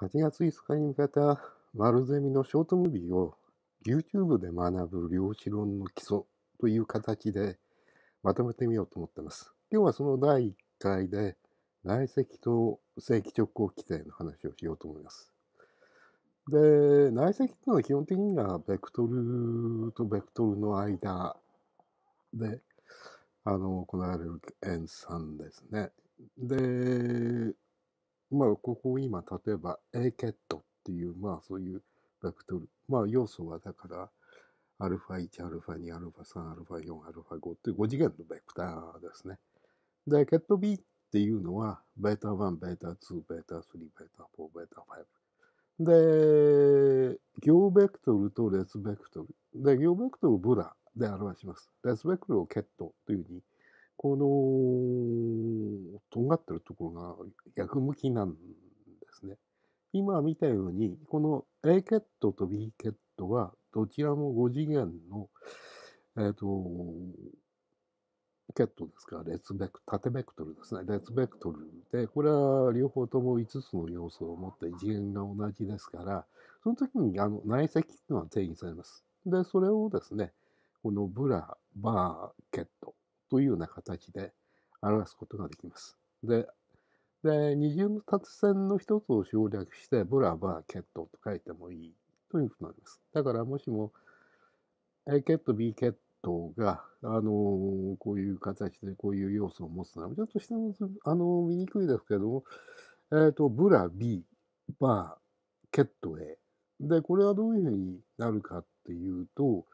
8月5日に向けた丸ゼミのショートムービーを YouTube で学ぶ量子論の基礎という形でまとめてみようと思ってます。今日はその第1回で内積と正規直行規定の話をしようと思います。で、内積というのは基本的にはベクトルとベクトルの間であの行われる演算ですね。で、まあ、ここ今、例えば A ケットっていう、まあ、そういうベクトル。まあ、要素はだから、アルファ1、アルファ2、アルファ3、アルファ4、アルファ5っていう5次元のベクターですね。で、ケット B っていうのは、ベータ1、ベータ2、ベータ3、ベータ4、ベータ5。で、行ベクトルと列ベクトル。で、行ベクトルをブラで表します。列ベクトルをケットというふうにこの、とんがってるところが逆向きなんですね。今見たように、この A ケットと B ケットは、どちらも5次元の、えっ、ー、と、ケットですから、列ベク、縦ベクトルですね。列ベクトルで、これは両方とも5つの要素を持った次元が同じですから、その時にあの内積っていうのは定義されます。で、それをですね、このブラ、バー、ケットというような形で表すことができます。で、で二重の達線の一つを省略して、ブラバー、ケットと書いてもいいということになります。だからもしも、A ケット、B ケットが、あのー、こういう形でこういう要素を持つなら、ちょっと下の図、あのー、見にくいですけども、えっ、ー、と、ブラ、B、バー、ケット、A。で、これはどういうふうになるかっていうと、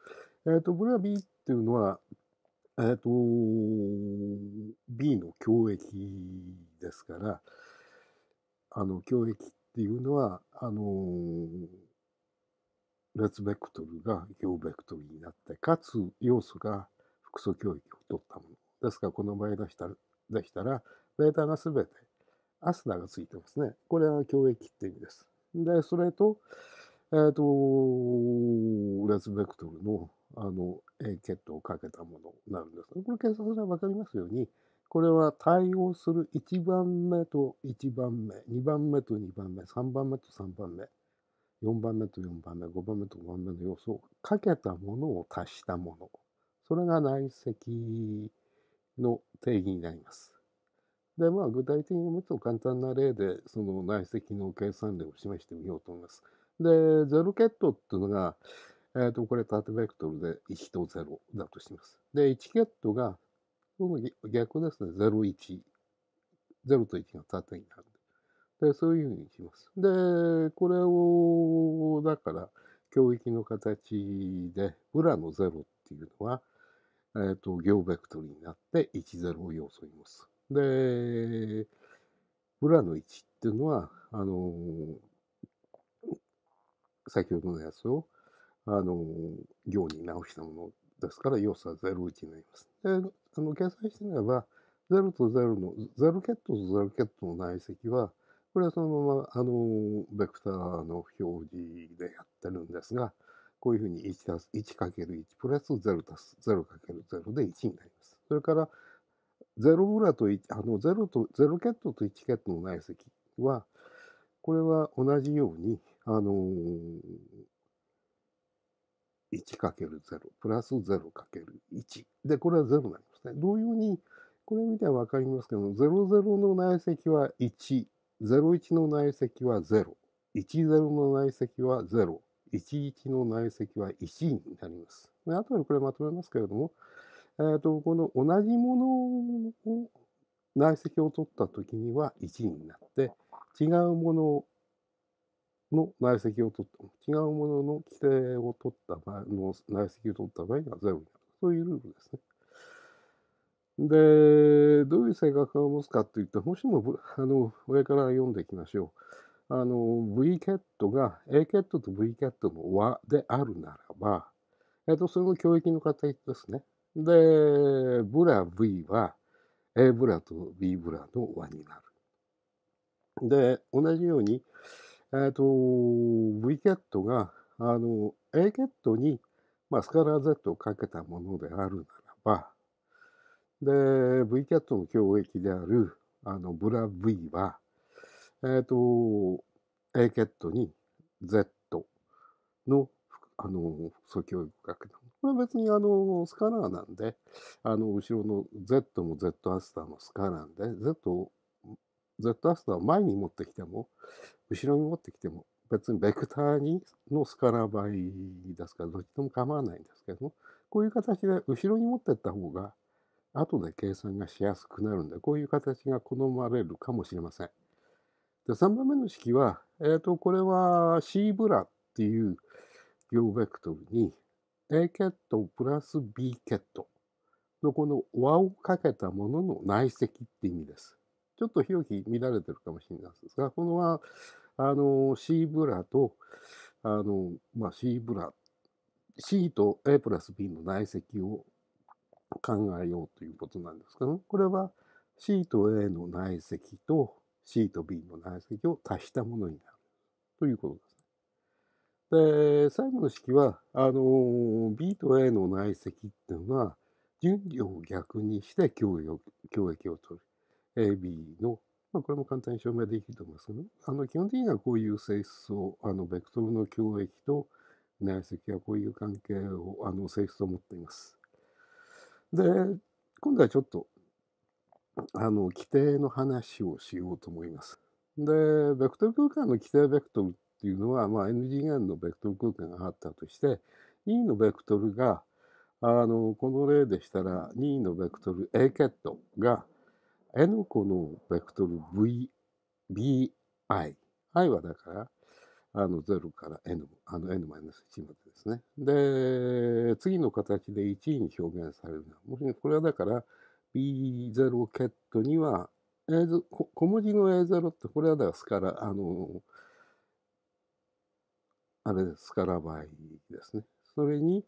えっ、と、ブラ、B っていうのは、えっ、ー、と、B の教益ですから、あの、教益っていうのは、あの、列ベクトルが行ベクトルになって、かつ要素が複素教益を取ったもの。ですから、この場合でしたでしたら、ベータがすべてアスナがついてますね。これは教益って意味です。で、それと、えっ、ー、と、列ベクトルのあの、え血糖をかけたものなんですこれ検索すれば分かりますように、これは対応する1番目と1番目、2番目と2番目、3番目と3番目、4番目と4番目、5番目と5番目の要素をかけたものを足したもの。それが内積の定義になります。で、まあ、具体的にもっと簡単な例で、その内積の計算例を示してみようと思います。で、ゼロットっていうのが、えっ、ー、と、これ縦ベクトルで1と0だとします。で、1ケットが、その逆ですね、0、1。0と1が縦になる。で、そういうふうにします。で、これを、だから、教育の形で、裏の0っていうのは、えっ、ー、と、行ベクトルになって10を要素にます。で、裏の1っていうのは、あの先ほどのやつをあの、行に直したものですから、要素は01になります。で、あの、計算してみれば、0と0の、0ケットと0ケットの内積は、これはそのまま、あの、ベクターの表示でやってるんですが、こういうふうに1たす、1かける1プラス0たす、0かける0で1になります。それから、0裏と1、あの、0と、0ケットと1ケットの内積は、これは同じように、あのー、1る0プラス0る1でこれは0になりますね同様にこれ見て分かりますけど00の内積は101の内積は010の内積は011の内積は1になりますでとでこれまとめますけれども、えーと、この同じものを内積を取った時には1になって違うものをの内積を取った、違うものの規定を取った場合、の内積を取った場合にはゼロになる。そういうルールですね。で、どういう性格を持つかといったら、もしもあの上から読んでいきましょう。あの、V ケットが A ケットと V ケットの和であるならば、えっと、その教育の形ですね。で、ブラ V は A ブラと B ブラの和になる。で、同じように、えっ、ー、と、v c ッ t が、あの、a ケッ t に、まあ、スカラー Z をかけたものであるならば、で、v c ッ t の教域である、あの、ブラ V は、えっ、ー、と、ACAT に Z の、あの、素教育かけた。これは別にあの、スカラーなんで、あの、後ろの Z も Z アスターもスカラーなんで、Z を Z アストー前に持ってきても、後ろに持ってきても、別にベクターにのスカラ倍ですから、どっちでも構わないんですけども、こういう形で後ろに持ってった方が、後で計算がしやすくなるんで、こういう形が好まれるかもしれません。で3番目の式は、えっ、ー、と、これは C ブラっていう行ベクトルに A ケットプラス B ケットのこの和をかけたものの内積って意味です。ちょっと表記乱れてるかもしれないですが、このは、あの、C ブラと、あの、まあ、C ブラ、C と A プラス B の内積を考えようということなんですけど、これは C と A の内積と C と B の内積を足したものになるということです。で、最後の式は、あの、B と A の内積っていうのは、順序を逆にして共益を取る。AB の、まあ、これも簡単に証明できると思いますけど、あの基本的にはこういう性質を、あのベクトルの共益と内積はこういう関係を、あの性質を持っています。で、今度はちょっと、あの、規定の話をしようと思います。で、ベクトル空間の規定ベクトルっていうのは、まあ、n 次元のベクトル空間があったとして、E のベクトルが、あの、この例でしたら、2のベクトル A ケットが、N 個のベクトル V、BI。i はだから、あの0から n、あの n-1 までですね。で、次の形で1に表現されるのは、もしこれはだから B0 ケットには、A0、小文字の A0 ってこれはだから、スカラ、あの、あれです、スカラ倍ですね。それに、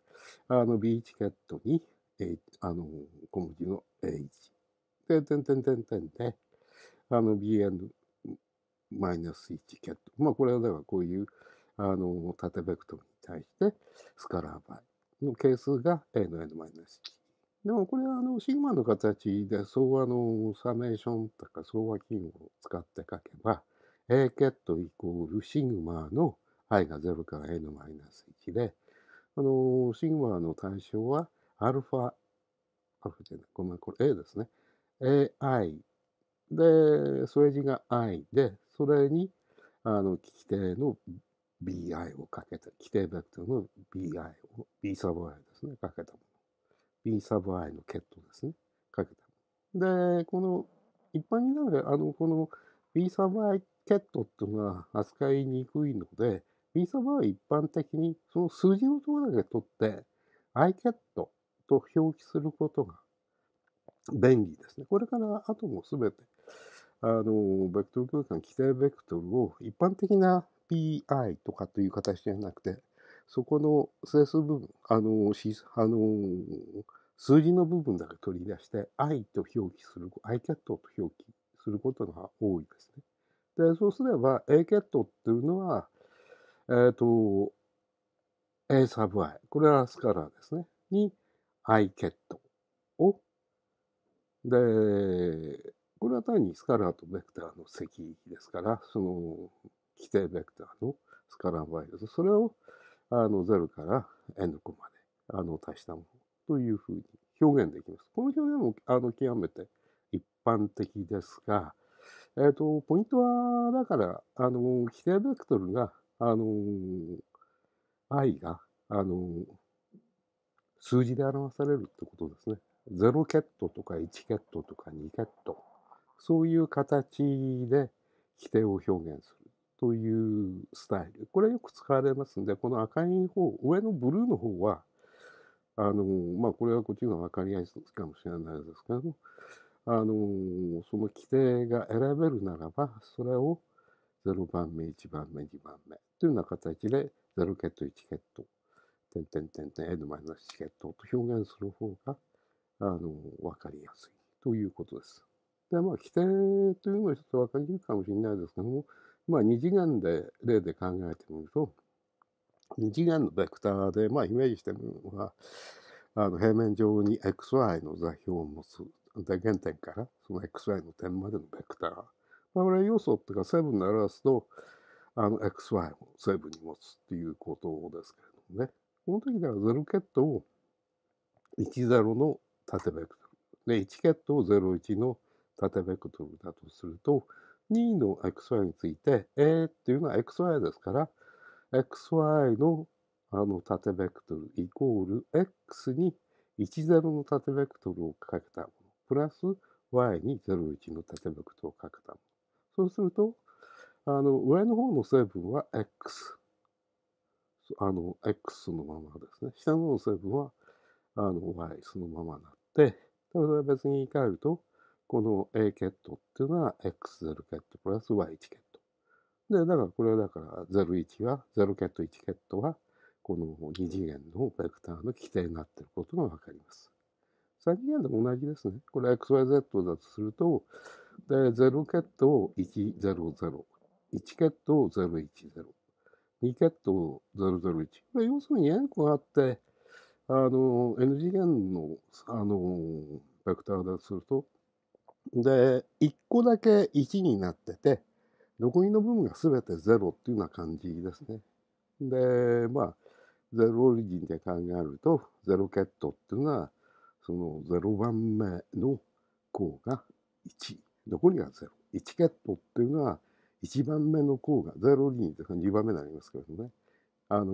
あの B1 ケットに、A、あの、小文字の A1。てんてんてんてんてんて、あの BN マイナス1キャット。まあこれはだからこういう、あの、縦ベクトルに対して、スカラーバイの係数が A の N マイナス1。でもこれはあの、シグマの形で相和のサメーションとか相和金を使って書けば、A ケットイコールシグマの i が0から n マイナス1で、あのー、シグマの対象はアルファ、アルファじゃない、ごめん、これ A ですね。AI で、それ字が I で、それに、あの、規定の BI をかけて、規定ベクトルの BI を、B サブ I ですね、かけたもの。B サブ I のケットですね、かけたもの。で、この、一般になるあの、この B サブ I ットっていうのは扱いにくいので、B サブ I 一般的にその数字のところだけ取って、I ケットと表記することが便利ですね。これから後も全て、あの、ベクトル空間、規定ベクトルを一般的な PI とかという形じゃなくて、そこの整数部分、あの、あの数字の部分だけ取り出して、I と表記する、I キャットと表記することが多いですね。で、そうすれば A キャットっていうのは、えっ、ー、と、A サブ I、これはスカラーですね、に I キャットをで、これは単にスカラーとベクターの積ですから、その規定ベクターのスカラーバイアス、それをあの0から N 個まであの足したものというふうに表現できます。この表現もあの極めて一般的ですが、えっ、ー、と、ポイントは、だから、あの、規定ベクトルが、あの、i が、あの、数字で表されるってことですね。0ケットとか1ケットとか2ケットそういう形で規定を表現するというスタイルこれよく使われますんでこの赤い方上のブルーの方はあのまあこれはこっちの分かりやすいかもしれないですけどもあのその規定が選べるならばそれを0番目1番目2番目というような形で0ケット1ケット点点点点 n-1 ケットと表現する方があの、わかりやすいということです。で、まあ、規定というのはちょっとわかりにくいかもしれないですけども、まあ、二次元で、例で考えてみると、二次元のベクターで、まあ、イメージしてみるのは、あの平面上に xy の座標を持つ。で、原点から、その xy の点までのベクター。まあ、これ要素っていうか、7分で表すと、あの、xy を7に持つっていうことですけれどもね。この時では、ゼロケットを10の縦ベクトル。で、エケットを01の縦ベクトルだとすると、2の xy について、A っていうのは xy ですから、xy のあの縦ベクトルイコール x に10の縦ベクトルをかけたもの、プラス y に01の縦ベクトルをかけたもの。そうすると、あの上の方の成分は x。あの、x のままですね。下の方の成分はあのそのままなって、だから別に言い換えると、この A ケットっていうのは X0 ケットプラス Y1 ケット。で、だからこれはだから01は、0ケット1ケットは、この二次元のベクターの規定になっていることがわかります。三次元でも同じですね。これ XYZ だとすると、で、0ケットを100、1ケットを010、2ケットを001。これ要するに円個があって、あの、N 次元の、あの、ベクターだとすると、で、1個だけ1になってて、残りの部分が全て0っていうような感じですね。で、まあ、ゼロオリジンで考えると、ゼロケットっていうのは、その0番目の項が1、残りが0。1ケットっていうのは、1番目の項が、ゼロオリジンでうか2番目になりますけどね。あの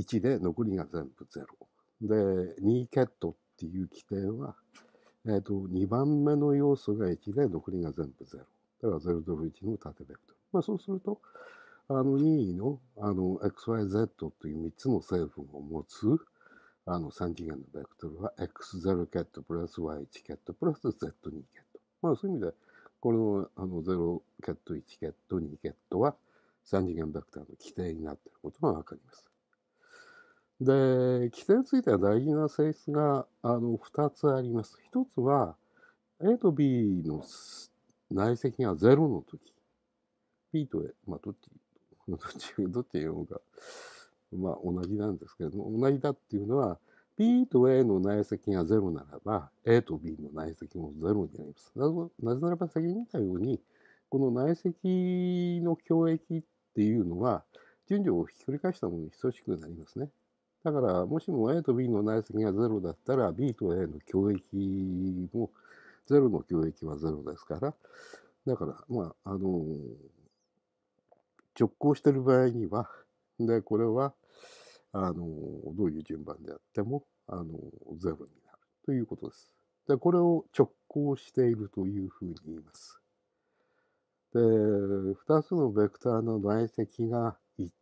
1で残りが全部0。で、2ケットっていう規定は、えっ、ー、と、2番目の要素が1で残りが全部0。だから0ドル1の縦ベクトル。まあそうすると、あの任位のあの XYZ という3つの成分を持つあの3次元のベクトルは X0 ケットプラス Y1 ケットプラス Z2 ケット。まあそういう意味で、このあの0ケット1ケット2ケットは3次元ベクトルの規定になっていることがわかります。で、規制については大事な性質があの2つあります。1つは A と B の内積が0の時 B と A、まあどっち、どっち、どっち読むか、まあ同じなんですけれども、同じだっていうのは B と A の内積が0ならば A と B の内積も0になります。なぜならば先に見たようにこの内積の共益っていうのは順序をひっくり返したものに等しくなりますね。だから、もしも A と B の内積が0だったら、B と A の共益も、0の共益は0ですから、だから、まあ、あの、直行してる場合には、で、これは、あの、どういう順番であっても、あの、0になるということです。で、これを直行しているというふうに言います。で、2つのベクターの内積が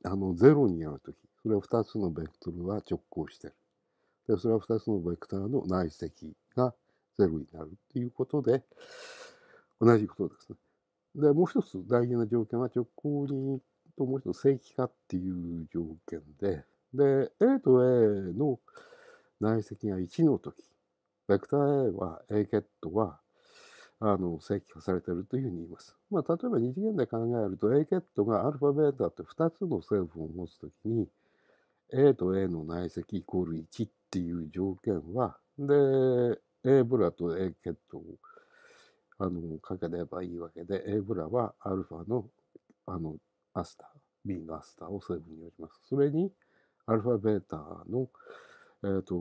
あの0になるとき、それは2つのベクトルは直行してる。で、それは2つのベクターの内積が0になるっていうことで、同じことですね。で、もう一つ大事な条件は直行にともう一つ正規化っていう条件で、で、A と A の内積が1の時、ベクター A は A ケットはあの正規化されているというふうに言います。まあ、例えば二次元で考えると A ケットがアルファベータと2つの成分を持つときに A と A の内積イコール1っていう条件は、で、A ブラと A 血トをあのかければいいわけで、A ブラはアルファのあのアスター、B のアスターを成分によります。それに、アルファベータの、えーと、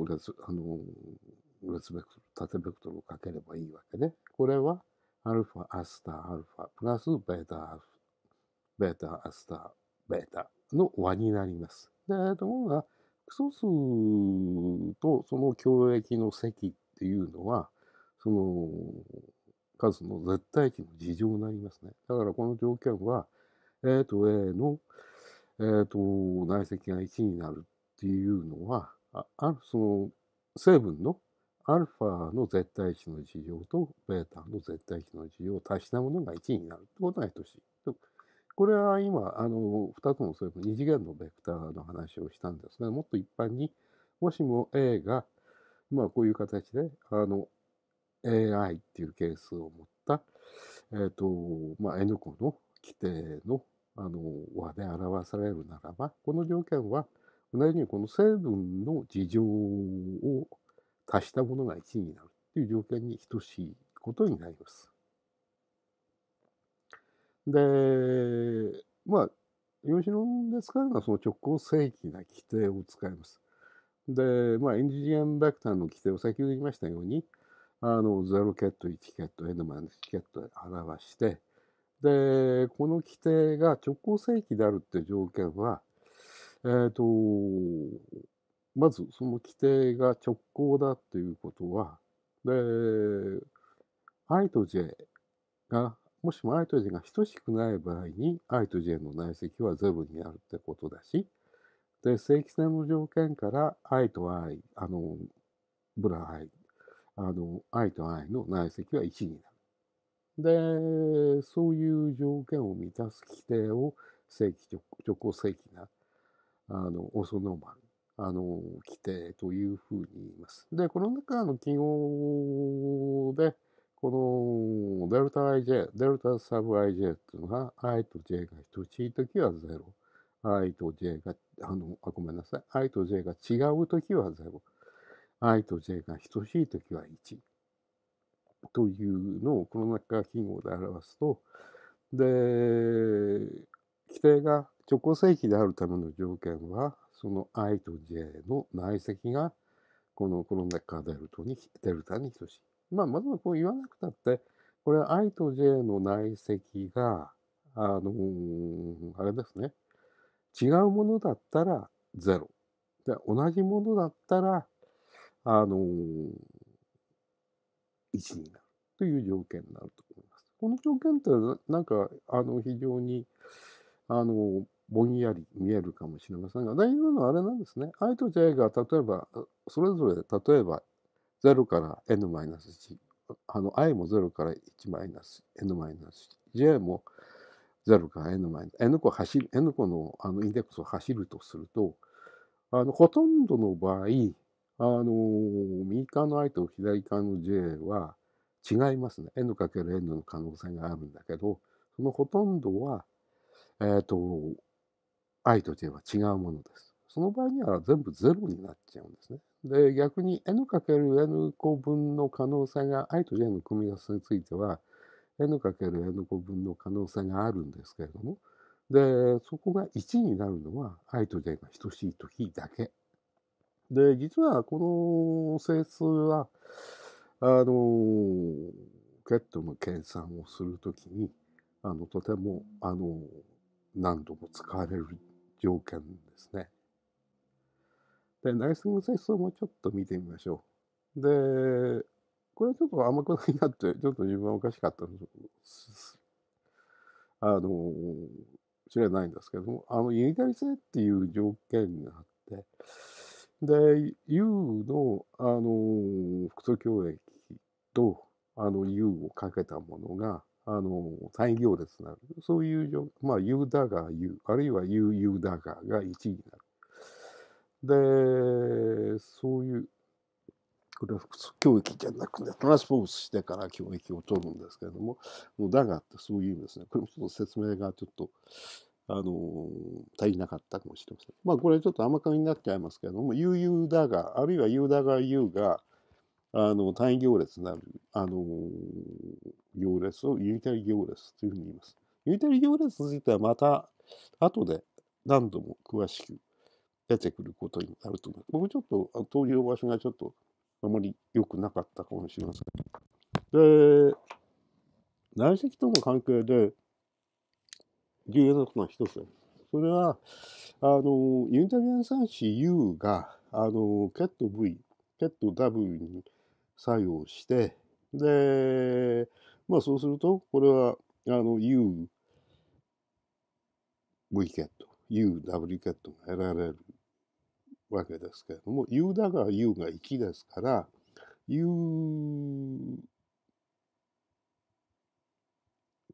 と列あのスベクトル、縦ベクトルをかければいいわけで、これはアルファアスターアルファプラスベータベータアスターベータの和になります。で、ところが、クソ数とその共益の積っていうのは、その数の絶対値の事情になりますね。だからこの条件は、A と A の、えーと、内積が1になるっていうのは、あるその成分のアルファの絶対値の事情とベータの絶対値の事情を足したものが1になるってことは等しい。これは今、あの、2つのそういう二次元のベクターの話をしたんですが、もっと一般に、もしも A が、まあこういう形で、あの、AI っていう係数を持った、えっ、ー、と、まあ N 個の規定の、あの、和で表されるならば、この条件は、同じようにこの成分の事情を足したものが1になるっていう条件に等しいことになります。で、まあ、用野で使うのはその直行正規な規定を使います。で、まあ、エンジンベクターの規定を先ほど言いましたように、あの、0ケット、1ケット、N 1ケットで表して、で、この規定が直行正規であるっていう条件は、えっ、ー、と、まずその規定が直行だっていうことは、で、I と J がもしも i と j が等しくない場合に i と j の内積はゼになるってことだし、で、正規性の条件から i と i、あの、ブラ i、あの、i と i の内積は1になる。で、そういう条件を満たす規定を正規直直行正規な、あの、オーソノーマル、あの、規定というふうに言います。で、この中の記号で、このデルタ IJ、デルタサブ IJ っていうのが I と J が等しいときは0。I と J が、あのあ、ごめんなさい。I と J が違うときは0。I と J が等しいときは1。というのをこの中記号で表すと、で、規定が直行正規であるための条件は、その I と J の内積が、このコロナ禍デルタに、デルタに等しい。まあ、まずはこう言わなくたって、これ I と J の内積が、あのー、あれですね。違うものだったら0。で、同じものだったら、あのー、1になるという条件になると思います。この条件ってなんか、あの、非常に、あのー、ぼんやり見えるかもしれませんが、大事なのはあれなんですね。I と J が例えば、それぞれ例えば0から n-1 あの i も0から 1-n-j も0から n-n 個走る n 個のあのインデックスを走るとするとあのほとんどの場合あの右側の i と左側の j は違いますね n×n の可能性があるんだけどそのほとんどはえっ、ー、と i と j は違うものです。その場合には全部ゼロになっちゃうんですね。で、逆に n×n 個分の可能性が、i と j の組み合わせについては、n×n 個分の可能性があるんですけれども、で、そこが1になるのは i と j が等しい時だけ。で、実はこの整数は、あの、ケットの計算をするときに、あの、とても、あの、何度も使われる条件ですね。で、内水の性質もちょっと見てみましょう。で、これちょっと甘くないなって、ちょっと自分はおかしかったあの、知れないんですけども、あの、ユニタリ性っていう条件があって、で、U の、あの、複素共液と、あの、U をかけたものが、あの、単位行列になる。そういう、まあ、U ダガ U、あるいは UU ダガが1になる。で、そういう、これは教育じゃなくて、トランスフォームしてから教育を取るんですけれども、もうだがってそういう意味ですね。これもちょっと説明がちょっと、あの足りなかったかもしれません。まあ、これちょっと甘噛みになっちゃいますけれども、悠々だが、あるいは悠々だが悠が、あの、単位行列なる、あの、行列をユニタリ行列というふうに言います。ユニタリ行列についてはまた、後で何度も詳しく出てくることになると思います。僕ちょっと、時の場所がちょっとあまり良くなかったかもしれません。で、内積との関係で重要なことは一つそれは、あの、ユニタリアン酸子 U が、あの、ケット V、ケット W に作用して、で、まあそうすると、これは、あの、U、V ケット、U、W ケットが得られる。わけですけれども、言うだが言うが1ですから、う、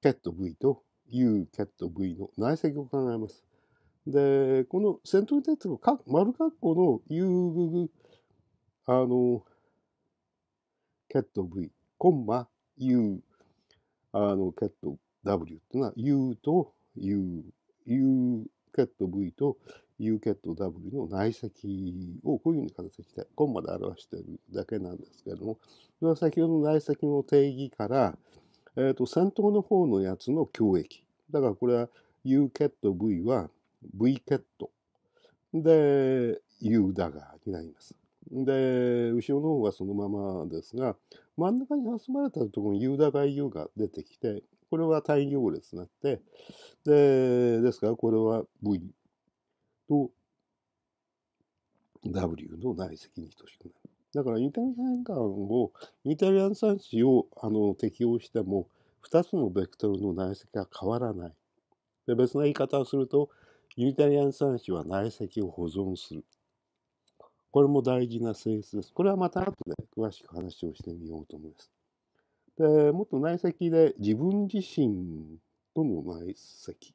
ケット V とうケット V の内積を考えます。で、このセントリテッドの丸括弧の U あのケット V、コンマう、あのケット W っていうのはうとう、U、う、u ット v と u ケット w の内積をこういうふうに形でコンマで表しているだけなんですけれども、それは先ほどの内積の定義から、えーと、先頭の方のやつの共益。だからこれは u ケット v は v ケットで U だがになります。で、後ろの方はそのままですが、真ん中に挟まれたところに U だが U が出てきて、これは対行列になって、で、ですから、これは V と W の内積に等しくなる。だから、イタリアン間を、イタリアン算子をあの適用しても、2つのベクトルの内積が変わらない。で別な言い方をすると、ユニタリアン算子は内積を保存する。これも大事な性質です。これはまた後で詳しく話をしてみようと思います。でもっと内積で自分自身との内積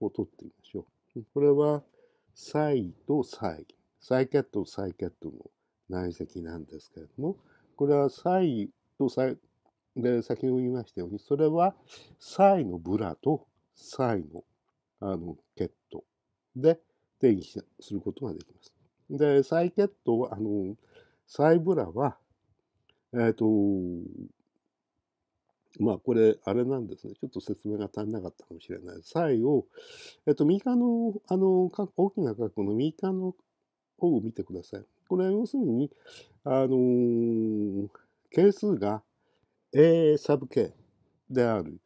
を取ってみましょう。これは、サイとサイ、サイキャットとサイキャットの内積なんですけれども、これはサイとサイ、で、先ほど言いましたように、それは、サイのブラとサイの、あの、ケットで定義することができます。で、サイケットは、あの、サイブラは、えっ、ー、と、まあこれ、あれなんですね。ちょっと説明が足りなかったかもしれない。最後、えっと、右側の、あの、大きな角の右側の方を見てください。これは要するに、あの係数が A サブ K である。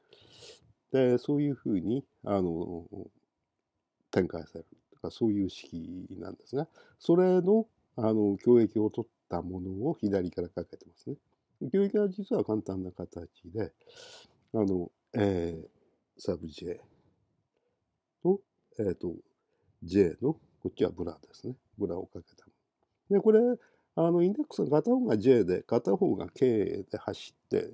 で、そういうふうに、あの展開される。とかそういう式なんですが、それの、あの、教益を取ったものを左からかけてますね。領域は実は簡単な形で、あの、えー、サブ J と、えっ、ー、と、J の、こっちはブラですね。ブラをかけた。で、これ、あの、インデックスの片方が J で、片方が K で走って、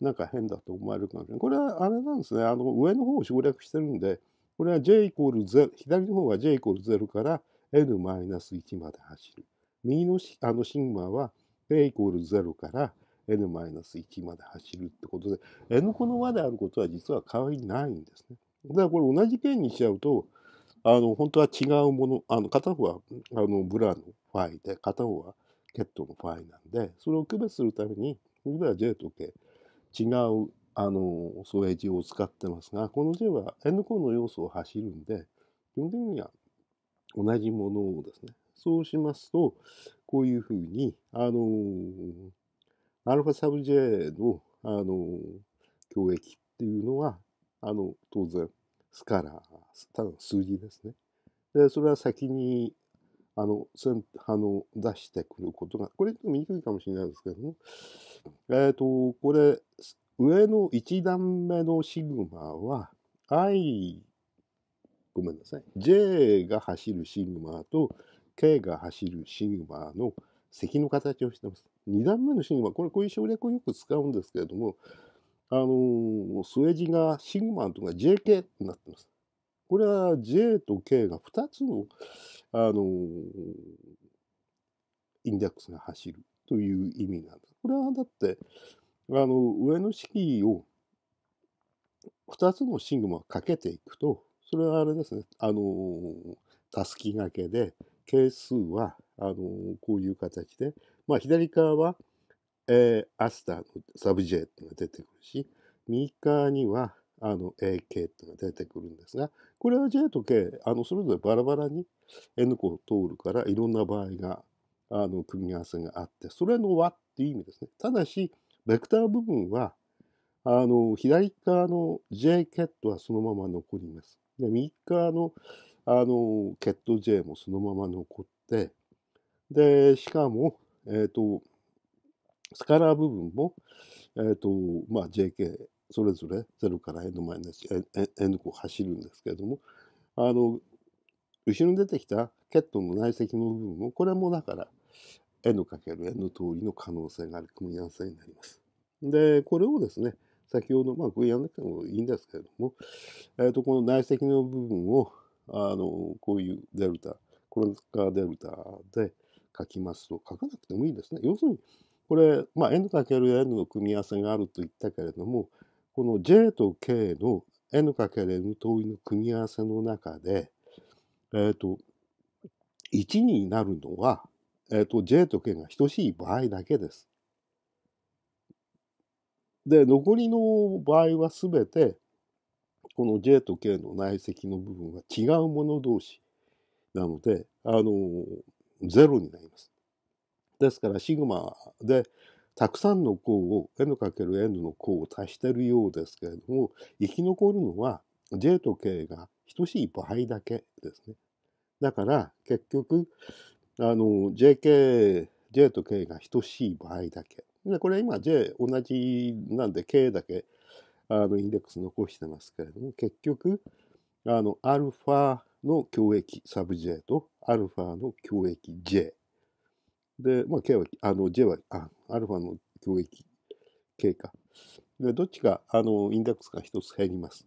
なんか変だと思われるかもしれない。これはあれなんですね。あの、上の方を省略してるんで、これは J イコール0、左の方は J イコール0から N マイナス1まで走る。右のあのシグマは A イコール0から n-1 まで走るってことで n 個の和であることは実は変わりないんですね。だからこれ同じ件にしちゃうとあの本当は違うものあの片方はあのブラのファイで片方はケットのファイなんでそれを区別するために僕らは J と K 違うあの添え字を使ってますがこの J は N 個の要素を走るんで基本的には同じものをですねそうしますとこういうふうにあのアルファサブ J の、あの、教益っていうのは、あの、当然、スカラー、ただの数字ですね。で、それは先に、あの、あの出してくることが、これちょっと見にくいかもしれないですけども、えっ、ー、と、これ、上の1段目のシグマは、I、ごめんなさい、J が走るシグマと K が走るシグマの石の形をしてます。2段目のシグマ、これこういう省略をよく使うんですけれども、あのー、末字がシグマとか JK になってます。これは J と K が2つの、あのー、インデックスが走るという意味なんです。これはだって、あの、上の式を2つのシグマをかけていくと、それはあれですね、あのー、たすきがけで、係数はあのこういう形で、まあ、左側は、えー、アスターのサブ J ェッいうのが出てくるし、右側には、あの AK っていうのが出てくるんですが、これは J と K、あのそれぞれバラバラに N 個を通るから、いろんな場合が、あの組み合わせがあって、それの和っていう意味ですね。ただし、ベクター部分は、あの、左側の J ケットはそのまま残ります。で、右側の、あの、ケット J もそのまま残って、で、しかも、えっ、ー、と、スカラー部分も、えっ、ー、と、まあ、JK、それぞれ0から N マイナス N 個走るんですけれども、あの、後ろに出てきたケットの内積の部分も、これもだから、N かける N の通りの可能性がある組み合わせになります。で、これをですね、先ほど、まあ、これやんなくてもいいんですけれども、えっ、ー、と、この内積の部分を、あの、こういうデルタ、コこカーデルタで、書きますと、書かなくてもいいですね。要するに、これ、まあ、n×n の組み合わせがあると言ったけれども、この j と k の n×n 等位の組み合わせの中で、えっ、ー、と、1になるのは、えっ、ー、と、j と k が等しい場合だけです。で、残りの場合は全て、この j と k の内積の部分は違うもの同士なので、あの、ゼロになります。ですからシグマでたくさんの項を n×n の項を足してるようですけれども生き残るのは j と k が等しい場合だけですね。だから結局あの jk j と k が等しい場合だけ。でこれ今 j 同じなんで k だけあのインデックス残してますけれども結局あの α の共益サブ J とアルファの共益 J。で、まあ、K は、あの、J は、あ、アルファの共益 K か。で、どっちか、あの、インダックスが一つ減ります。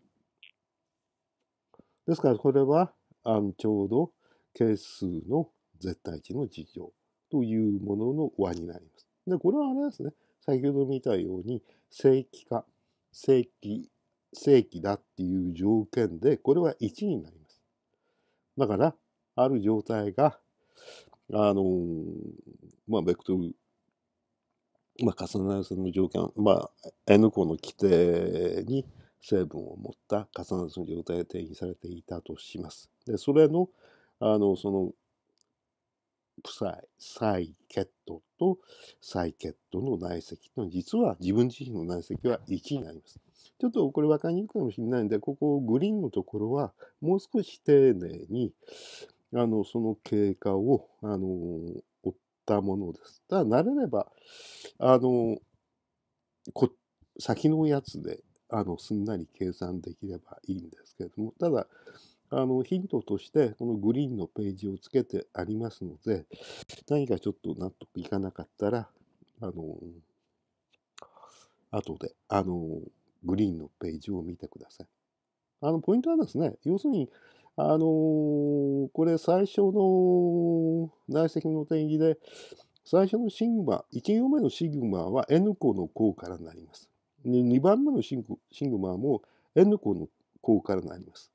ですから、これは、あの、ちょうど、係数の絶対値の事情というものの和になります。で、これはあれですね。先ほど見たように、正規化、正規、正規だっていう条件で、これは1になります。だから、ある状態が、あのー、まあ、ベクトル、まあ、重なり性の条件、まあ、N 個の規定に成分を持った重なり性の状態で定義されていたとします。で、それの、あの、その、プサイ、サイケットとサイケットの内積というのは、実は自分自身の内積は1になります。ちょっとこれ分かりにくいかもしれないんで、ここグリーンのところはもう少し丁寧に、あの、その経過を、あの、追ったものです。ただ、慣れれば、あの、こ先のやつで、あの、すんなり計算できればいいんですけれども、ただ、あの、ヒントとして、このグリーンのページをつけてありますので、何かちょっと納得いかなかったら、あの、後で、あの、グリーンのページを見てください。あのポイントはですね、要するに、あのこれ最初の内積の定義で、最初のシグマ、1行目のシグマは N 項の項からなります。2番目のシグシグマも N 項の項からなります。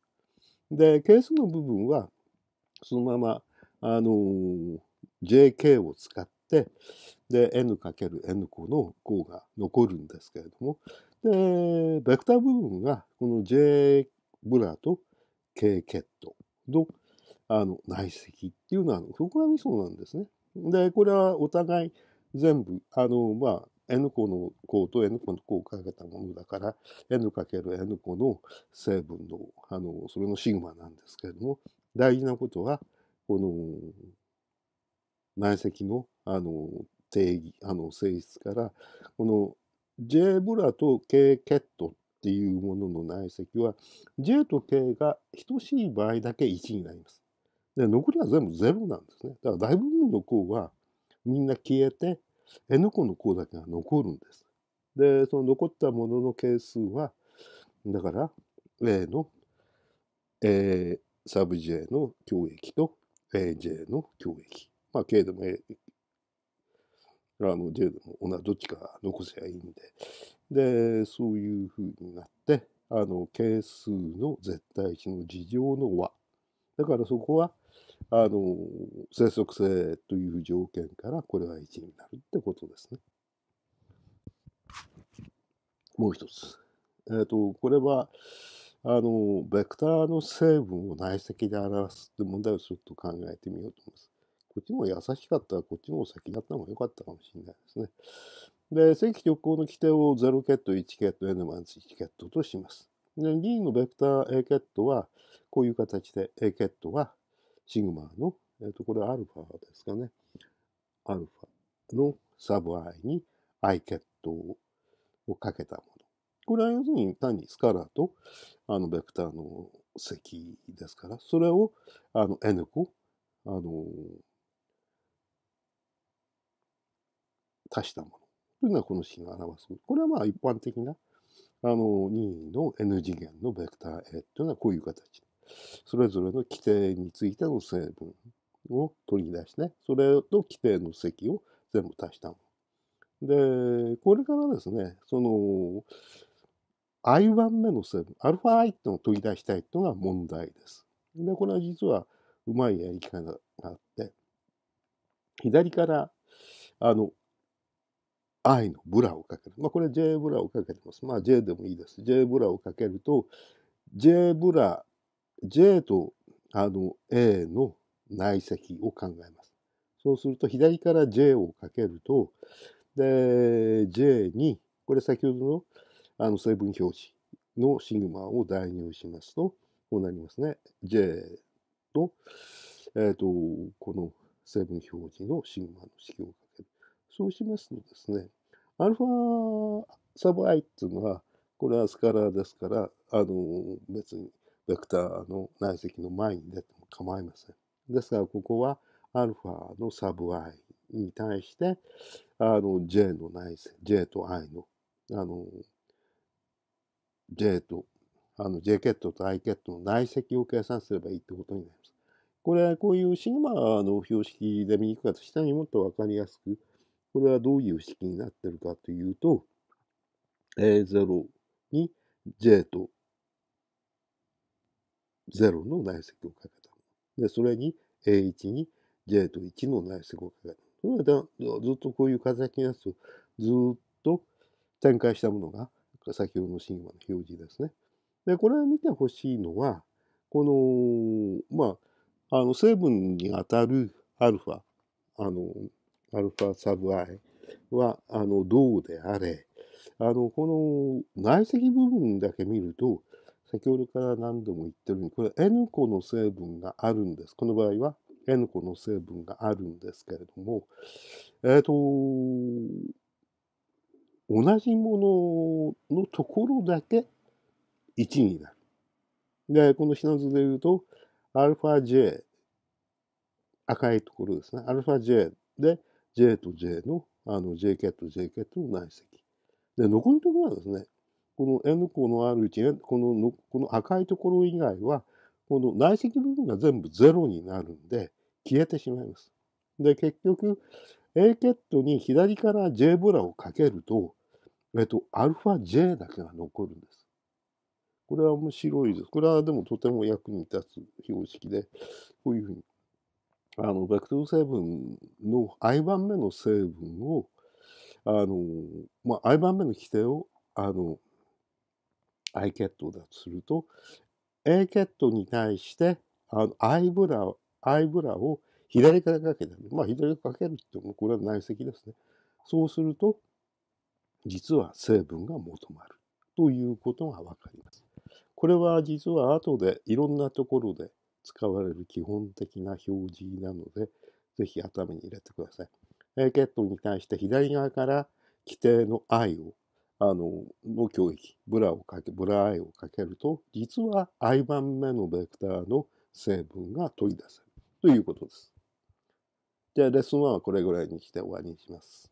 で、係数の部分は、そのまま、あの JK を使って、で、N×N 項の項が残るんですけれども、で、ベクター部分が、この J ブラと K ケットのあの内積っていうのは、そこがミソなんですね。で、これはお互い全部、あの、まあ、N 個の項と N 個の項をかけたものだから、N かける N 個の成分の、あの、それのシグマなんですけれども、大事なことは、この内積の、あの、定義、あの、性質から、この J ブラと K ケットっていうものの内積は J と K が等しい場合だけ1になります。で残りは全部0なんですね。だから大部分の項はみんな消えて N 個の項だけが残るんです。でその残ったものの係数はだから A の、A、サブ J の教益と AJ の教益。まあ、K でも A それはもう女女どっちか残せばいいんで。で、そういうふうになって、あの、係数の絶対値の事情の和。だからそこは、あの、生息性という条件からこれは1になるってことですね。もう一つ。えっ、ー、と、これは、あの、ベクターの成分を内積で表すって問題をちょっと考えてみようと思います。こっちも優しかったら、こっちも先にやった方が良かったかもしれないですね。で、正規直行の規定を0ケット、1ケット、N マイナス1ケットとします。で、2のベクター A ケットは、こういう形で A ケットは、シグマの、えっ、ー、と、これはアルファですかね。アルファのサブ i に i ケットをかけたもの。これは要するに単にスカラーとあのベクターの積ですから、それをあの n 個あの足したものというのはこの式が表す。これはまあ一般的なあの任意の n 次元のベクター A というのはこういう形。それぞれの規定についての成分を取り出して、ね、それと規定の積を全部足したもの。で、これからですね、その i 番目の成分、アルファ i っていうのを取り出したいというのが問題です。で、これは実はうまいやり方があって、左からあの I のブラをかける。まあ、これ J ブラをかけてます。まあ、J でもいいです。J ブラをかけると、J ブラ、J とあの A の内積を考えます。そうすると、左から J をかけると、で、J に、これ先ほどのあの成分表示のシグマを代入しますと、こうなりますね。J と、えっ、ー、と、この成分表示のシグマの式をそうしますとですね、アルファサブ i っていうのは、これはスカラーですから、あの、別にベクターの内積の前に出ても構いません。ですから、ここはアルファのサブ i に対して、あの、j の内積、j と i の、あの、j と、あの、j ケットと i ケットの内積を計算すればいいってことになります。これ、こういうシグマの標識で見にくかった下にもっとわかりやすく、これはどういう式になってるかというと、A0 に J と0の内積をかけたで、それに A1 に J と1の内積をかけたそれはずっとこういう形のやつをずっと展開したものが先ほどの神話の表示ですね。で、これを見てほしいのは、この、まあ、あの成分にあたるアルファ、あの、アルファサブアイはあの銅であれ、あのこの内積部分だけ見ると、先ほどから何度も言ってるように、これ N 個の成分があるんです。この場合は N 個の成分があるんですけれども、えっ、ー、と、同じもののところだけ1になる。で、この品図で言うと、アルファ J、赤いところですね。アルファ J で、J と J の、あの JK と JK との内積。で、残りのところはですね、この N 項の R1、こののこの赤いところ以外は、この内積部分が全部ゼロになるんで、消えてしまいます。で、結局、A ケットに左から J ブラをかけると、えっと、アルファ J だけが残るんです。これは面白いです。これはでもとても役に立つ標識で、こういうふうにあのベクトル成分の I 番目の成分をあの、まあ、I 番目の規定をあの I 血糖だとすると A 血トに対してあの I ブラ I ブラを左からかけてまあ左からかけるってもこれは内積ですね。そうすると実は成分が求まるということが分かります。これは実は後でいろんなところで使われる基本的な表示なので、ぜひ頭に入れてください。A ケットに対して左側から規定の i を、あの、の教域、ブラをかけ、ブラ i をかけると、実は i 番目のベクターの成分が取り出せるということです。じゃあ、レッスン1はこれぐらいにして終わりにします。